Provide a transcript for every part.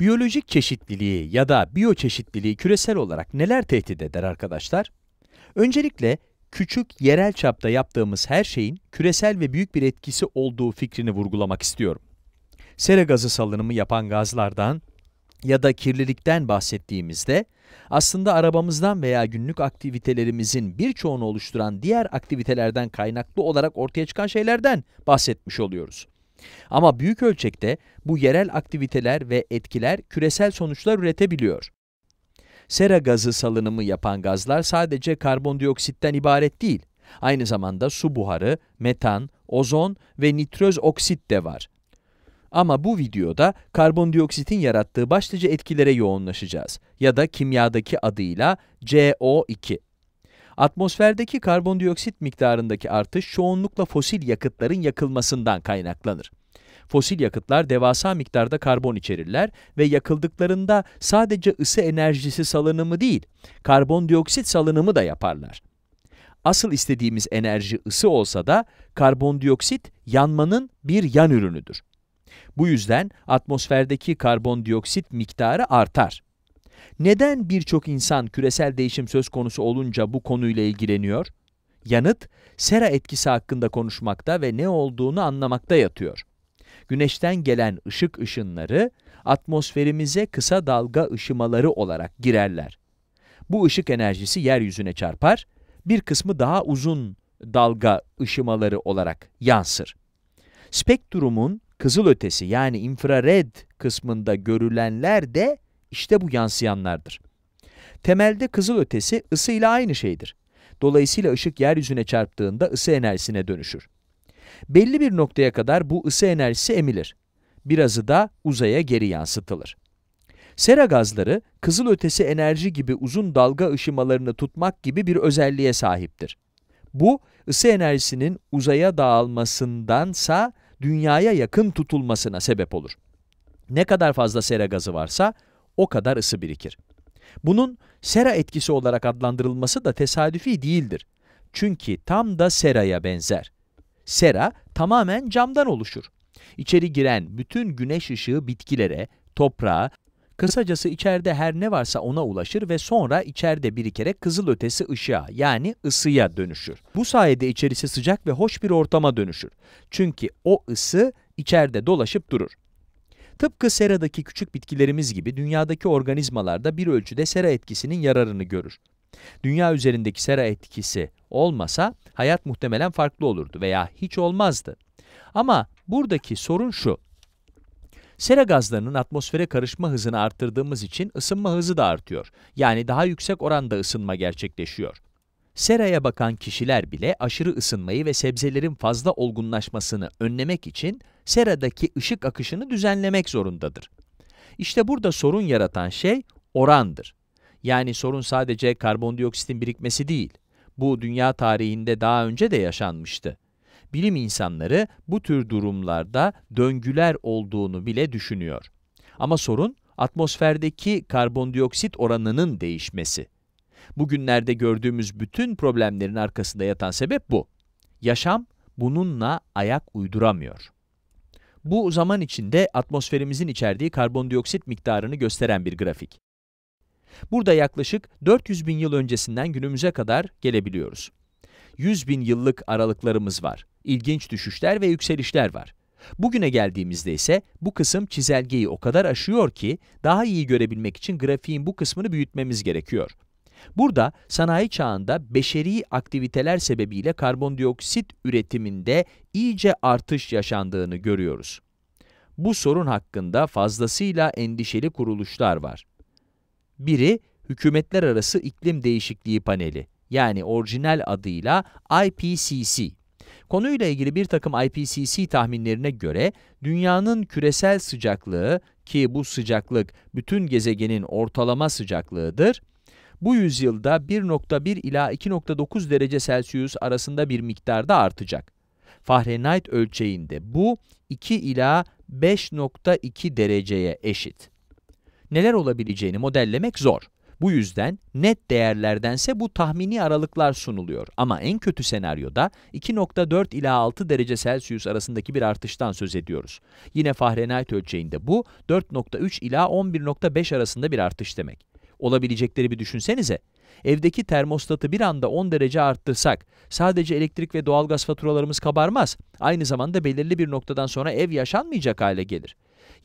Biyolojik çeşitliliği ya da biyoçeşitliliği küresel olarak neler tehdit eder arkadaşlar? Öncelikle küçük yerel çapta yaptığımız her şeyin küresel ve büyük bir etkisi olduğu fikrini vurgulamak istiyorum. Sera gazı salınımı yapan gazlardan ya da kirlilikten bahsettiğimizde aslında arabamızdan veya günlük aktivitelerimizin birçoğunu oluşturan diğer aktivitelerden kaynaklı olarak ortaya çıkan şeylerden bahsetmiş oluyoruz. Ama büyük ölçekte bu yerel aktiviteler ve etkiler küresel sonuçlar üretebiliyor. Sera gazı salınımı yapan gazlar sadece karbondioksitten ibaret değil. Aynı zamanda su buharı, metan, ozon ve nitröz oksit de var. Ama bu videoda karbondioksitin yarattığı başlıca etkilere yoğunlaşacağız ya da kimyadaki adıyla CO2. Atmosferdeki karbondioksit miktarındaki artış çoğunlukla fosil yakıtların yakılmasından kaynaklanır. Fosil yakıtlar devasa miktarda karbon içerirler ve yakıldıklarında sadece ısı enerjisi salınımı değil, karbondioksit salınımı da yaparlar. Asıl istediğimiz enerji ısı olsa da karbondioksit yanmanın bir yan ürünüdür. Bu yüzden atmosferdeki karbondioksit miktarı artar. Neden birçok insan küresel değişim söz konusu olunca bu konuyla ilgileniyor? Yanıt, sera etkisi hakkında konuşmakta ve ne olduğunu anlamakta yatıyor. Güneşten gelen ışık ışınları atmosferimize kısa dalga ışımaları olarak girerler. Bu ışık enerjisi yeryüzüne çarpar, bir kısmı daha uzun dalga ışımaları olarak yansır. Spektrumun kızılötesi yani infrared kısmında görülenler de işte bu yansıyanlardır. Temelde kızılötesi ısıyla aynı şeydir. Dolayısıyla ışık yeryüzüne çarptığında ısı enerjisine dönüşür. Belli bir noktaya kadar bu ısı enerjisi emilir. Birazı da uzaya geri yansıtılır. Sera gazları, kızılötesi enerji gibi uzun dalga ışımalarını tutmak gibi bir özelliğe sahiptir. Bu, ısı enerjisinin uzaya dağılmasındansa dünyaya yakın tutulmasına sebep olur. Ne kadar fazla sera gazı varsa o kadar ısı birikir. Bunun sera etkisi olarak adlandırılması da tesadüfi değildir. Çünkü tam da seraya benzer. Sera tamamen camdan oluşur. İçeri giren bütün güneş ışığı bitkilere, toprağa, Kısacası içeride her ne varsa ona ulaşır ve sonra içeride birikerek kızılötesi ışığa yani ısıya dönüşür. Bu sayede içerisi sıcak ve hoş bir ortama dönüşür. Çünkü o ısı içeride dolaşıp durur. Tıpkı seradaki küçük bitkilerimiz gibi dünyadaki organizmalarda bir ölçüde sera etkisinin yararını görür. Dünya üzerindeki sera etkisi olmasa hayat muhtemelen farklı olurdu veya hiç olmazdı. Ama buradaki sorun şu, Sera gazlarının atmosfere karışma hızını arttırdığımız için ısınma hızı da artıyor. Yani daha yüksek oranda ısınma gerçekleşiyor. Seraya bakan kişiler bile aşırı ısınmayı ve sebzelerin fazla olgunlaşmasını önlemek için seradaki ışık akışını düzenlemek zorundadır. İşte burada sorun yaratan şey orandır. Yani sorun sadece karbondioksitin birikmesi değil. Bu dünya tarihinde daha önce de yaşanmıştı bilim insanları bu tür durumlarda döngüler olduğunu bile düşünüyor. Ama sorun atmosferdeki karbondioksit oranının değişmesi. Bugünlerde gördüğümüz bütün problemlerin arkasında yatan sebep bu. Yaşam bununla ayak uyduramıyor. Bu zaman içinde atmosferimizin içerdiği karbondioksit miktarını gösteren bir grafik. Burada yaklaşık 400 bin yıl öncesinden günümüze kadar gelebiliyoruz. 100 bin yıllık aralıklarımız var ilginç düşüşler ve yükselişler var. Bugüne geldiğimizde ise bu kısım çizelgeyi o kadar aşıyor ki daha iyi görebilmek için grafiğin bu kısmını büyütmemiz gerekiyor. Burada sanayi çağında beşeri aktiviteler sebebiyle karbondioksit üretiminde iyice artış yaşandığını görüyoruz. Bu sorun hakkında fazlasıyla endişeli kuruluşlar var. Biri, Hükümetler Arası İklim Değişikliği Paneli, yani orijinal adıyla IPCC. Konuyla ilgili bir takım IPCC tahminlerine göre dünyanın küresel sıcaklığı ki bu sıcaklık bütün gezegenin ortalama sıcaklığıdır, bu yüzyılda 1.1 ila 2.9 derece Celsius arasında bir miktarda artacak. Fahrenheit ölçeğinde bu 2 ila 5.2 dereceye eşit. Neler olabileceğini modellemek zor. Bu yüzden net değerlerdense bu tahmini aralıklar sunuluyor. Ama en kötü senaryoda 2.4 ila 6 derece Celsius arasındaki bir artıştan söz ediyoruz. Yine Fahrenheit ölçeğinde bu 4.3 ila 11.5 arasında bir artış demek. Olabilecekleri bir düşünsenize. Evdeki termostatı bir anda 10 derece arttırsak, sadece elektrik ve doğalgaz faturalarımız kabarmaz, aynı zamanda belirli bir noktadan sonra ev yaşanmayacak hale gelir.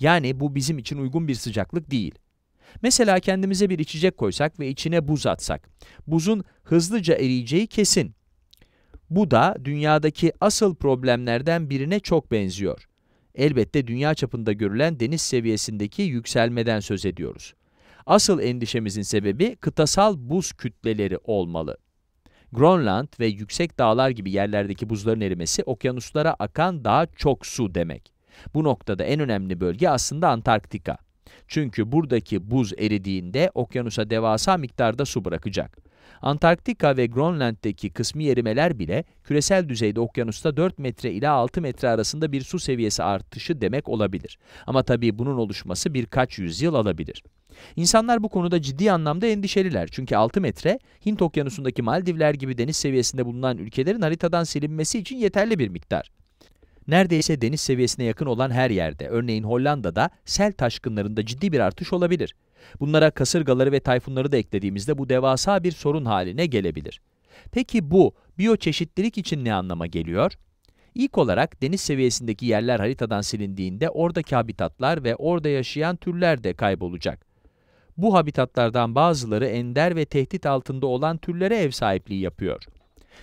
Yani bu bizim için uygun bir sıcaklık değil. Mesela kendimize bir içecek koysak ve içine buz atsak. Buzun hızlıca eriyeceği kesin. Bu da dünyadaki asıl problemlerden birine çok benziyor. Elbette dünya çapında görülen deniz seviyesindeki yükselmeden söz ediyoruz. Asıl endişemizin sebebi kıtasal buz kütleleri olmalı. Grönland ve yüksek dağlar gibi yerlerdeki buzların erimesi okyanuslara akan daha çok su demek. Bu noktada en önemli bölge aslında Antarktika. Çünkü buradaki buz eridiğinde okyanusa devasa miktarda su bırakacak. Antarktika ve Grönland'deki kısmi erimeler bile küresel düzeyde okyanusta 4 metre ile 6 metre arasında bir su seviyesi artışı demek olabilir. Ama tabii bunun oluşması birkaç yüzyıl alabilir. İnsanlar bu konuda ciddi anlamda endişeliler çünkü 6 metre Hint okyanusundaki Maldivler gibi deniz seviyesinde bulunan ülkelerin haritadan silinmesi için yeterli bir miktar neredeyse deniz seviyesine yakın olan her yerde, örneğin Hollanda'da sel taşkınlarında ciddi bir artış olabilir. Bunlara kasırgaları ve tayfunları da eklediğimizde bu devasa bir sorun haline gelebilir. Peki bu biyoçeşitlilik için ne anlama geliyor? İlk olarak deniz seviyesindeki yerler haritadan silindiğinde oradaki habitatlar ve orada yaşayan türler de kaybolacak. Bu habitatlardan bazıları ender ve tehdit altında olan türlere ev sahipliği yapıyor.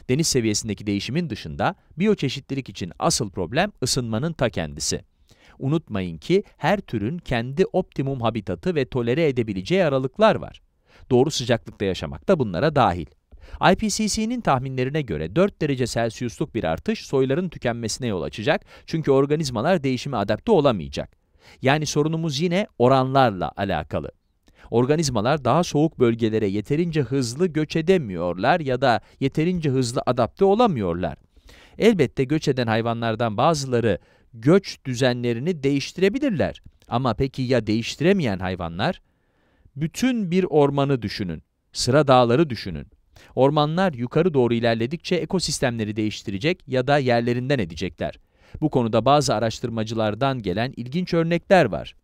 Deniz seviyesindeki değişimin dışında, biyoçeşitlilik için asıl problem ısınmanın ta kendisi. Unutmayın ki her türün kendi optimum habitatı ve tolere edebileceği aralıklar var. Doğru sıcaklıkta yaşamak da bunlara dahil. IPCC'nin tahminlerine göre 4 derece Celsius'luk bir artış soyların tükenmesine yol açacak çünkü organizmalar değişime adapte olamayacak. Yani sorunumuz yine oranlarla alakalı. Organizmalar daha soğuk bölgelere yeterince hızlı göç edemiyorlar ya da yeterince hızlı adapte olamıyorlar. Elbette göç eden hayvanlardan bazıları göç düzenlerini değiştirebilirler. Ama peki ya değiştiremeyen hayvanlar? Bütün bir ormanı düşünün, sıra dağları düşünün. Ormanlar yukarı doğru ilerledikçe ekosistemleri değiştirecek ya da yerlerinden edecekler. Bu konuda bazı araştırmacılardan gelen ilginç örnekler var.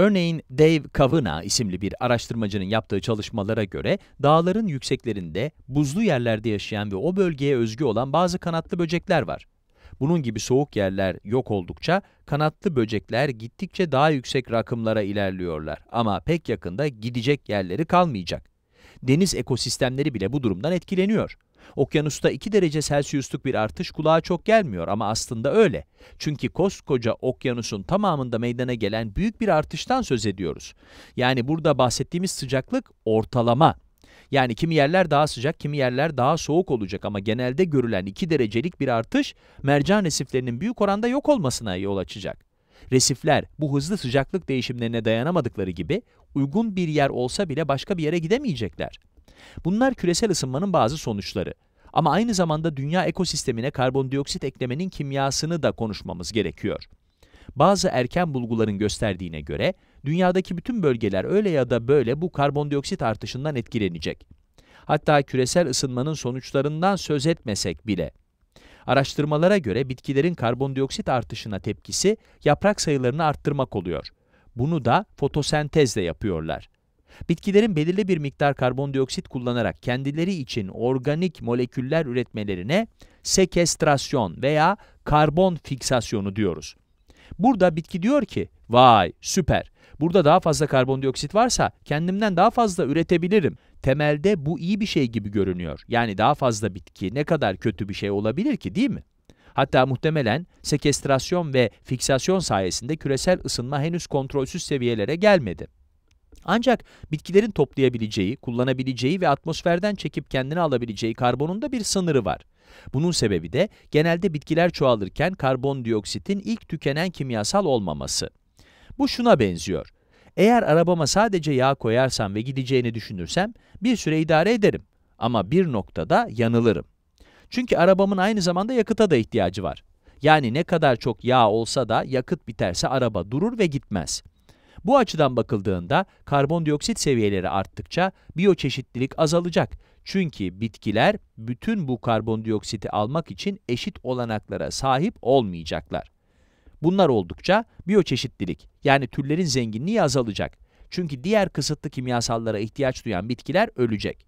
Örneğin Dave Kavina isimli bir araştırmacının yaptığı çalışmalara göre dağların yükseklerinde buzlu yerlerde yaşayan ve o bölgeye özgü olan bazı kanatlı böcekler var. Bunun gibi soğuk yerler yok oldukça kanatlı böcekler gittikçe daha yüksek rakımlara ilerliyorlar ama pek yakında gidecek yerleri kalmayacak. Deniz ekosistemleri bile bu durumdan etkileniyor. Okyanusta 2 derece Celsius'luk bir artış kulağa çok gelmiyor ama aslında öyle. Çünkü koskoca okyanusun tamamında meydana gelen büyük bir artıştan söz ediyoruz. Yani burada bahsettiğimiz sıcaklık ortalama. Yani kimi yerler daha sıcak, kimi yerler daha soğuk olacak ama genelde görülen 2 derecelik bir artış mercan resiflerinin büyük oranda yok olmasına yol açacak. Resifler bu hızlı sıcaklık değişimlerine dayanamadıkları gibi uygun bir yer olsa bile başka bir yere gidemeyecekler. Bunlar küresel ısınmanın bazı sonuçları. Ama aynı zamanda dünya ekosistemine karbondioksit eklemenin kimyasını da konuşmamız gerekiyor. Bazı erken bulguların gösterdiğine göre, dünyadaki bütün bölgeler öyle ya da böyle bu karbondioksit artışından etkilenecek. Hatta küresel ısınmanın sonuçlarından söz etmesek bile. Araştırmalara göre bitkilerin karbondioksit artışına tepkisi yaprak sayılarını arttırmak oluyor. Bunu da fotosentezle yapıyorlar. Bitkilerin belirli bir miktar karbondioksit kullanarak kendileri için organik moleküller üretmelerine sekestrasyon veya karbon fiksasyonu diyoruz. Burada bitki diyor ki, vay süper, burada daha fazla karbondioksit varsa kendimden daha fazla üretebilirim. Temelde bu iyi bir şey gibi görünüyor. Yani daha fazla bitki ne kadar kötü bir şey olabilir ki değil mi? Hatta muhtemelen sekestrasyon ve fiksasyon sayesinde küresel ısınma henüz kontrolsüz seviyelere gelmedi. Ancak bitkilerin toplayabileceği, kullanabileceği ve atmosferden çekip kendine alabileceği karbonun da bir sınırı var. Bunun sebebi de genelde bitkiler çoğalırken karbondioksitin ilk tükenen kimyasal olmaması. Bu şuna benziyor. Eğer arabama sadece yağ koyarsam ve gideceğini düşünürsem bir süre idare ederim ama bir noktada yanılırım. Çünkü arabamın aynı zamanda yakıta da ihtiyacı var. Yani ne kadar çok yağ olsa da yakıt biterse araba durur ve gitmez. Bu açıdan bakıldığında karbondioksit seviyeleri arttıkça biyoçeşitlilik azalacak. Çünkü bitkiler bütün bu karbondioksiti almak için eşit olanaklara sahip olmayacaklar. Bunlar oldukça biyoçeşitlilik yani türlerin zenginliği azalacak. Çünkü diğer kısıtlı kimyasallara ihtiyaç duyan bitkiler ölecek.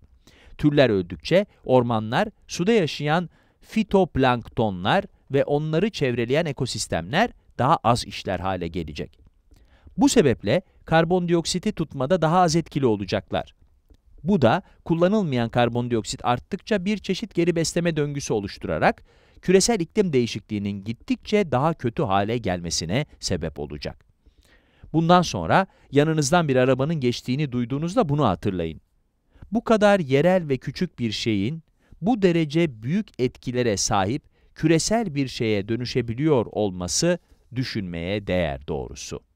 Türler öldükçe ormanlar, suda yaşayan fitoplanktonlar ve onları çevreleyen ekosistemler daha az işler hale gelecek. Bu sebeple karbondioksiti tutmada daha az etkili olacaklar. Bu da kullanılmayan karbondioksit arttıkça bir çeşit geri besleme döngüsü oluşturarak küresel iklim değişikliğinin gittikçe daha kötü hale gelmesine sebep olacak. Bundan sonra yanınızdan bir arabanın geçtiğini duyduğunuzda bunu hatırlayın. Bu kadar yerel ve küçük bir şeyin bu derece büyük etkilere sahip küresel bir şeye dönüşebiliyor olması düşünmeye değer doğrusu.